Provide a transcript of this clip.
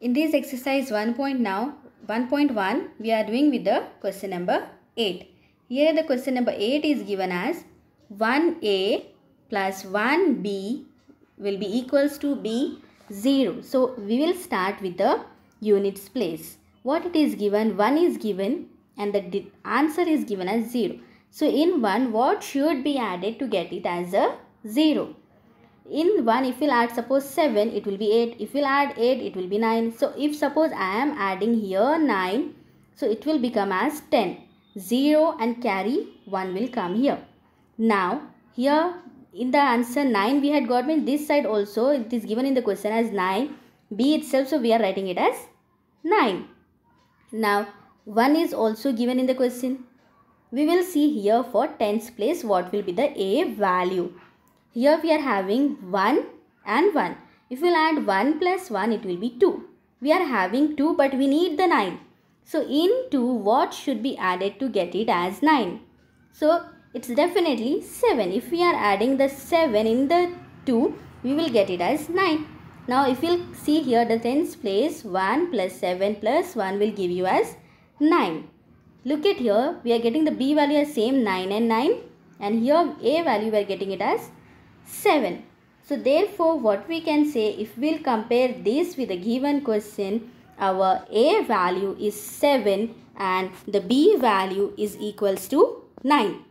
In this exercise 1.1 now, 1.1 we are doing with the question number 8. Here the question number 8 is given as 1a plus 1b will be equals to b 0. So we will start with the units place. What it is given? 1 is given and the answer is given as 0. So in 1 what should be added to get it as a 0? in 1 if we'll add suppose 7 it will be 8 if we'll add 8 it will be 9 so if suppose i am adding here 9 so it will become as 10 0 and carry 1 will come here now here in the answer 9 we had got means this side also it is given in the question as 9 b itself so we are writing it as 9 now 1 is also given in the question we will see here for tens place what will be the a value here we are having 1 and 1. If we will add 1 plus 1, it will be 2. We are having 2 but we need the 9. So in 2, what should be added to get it as 9? So it's definitely 7. If we are adding the 7 in the 2, we will get it as 9. Now if you'll see here the tens place 1 plus 7 plus 1 will give you as 9. Look at here we are getting the b value as same 9 and 9 and here a value we are getting it as 7. So therefore what we can say if we'll compare this with the given question our A value is 7 and the B value is equals to 9.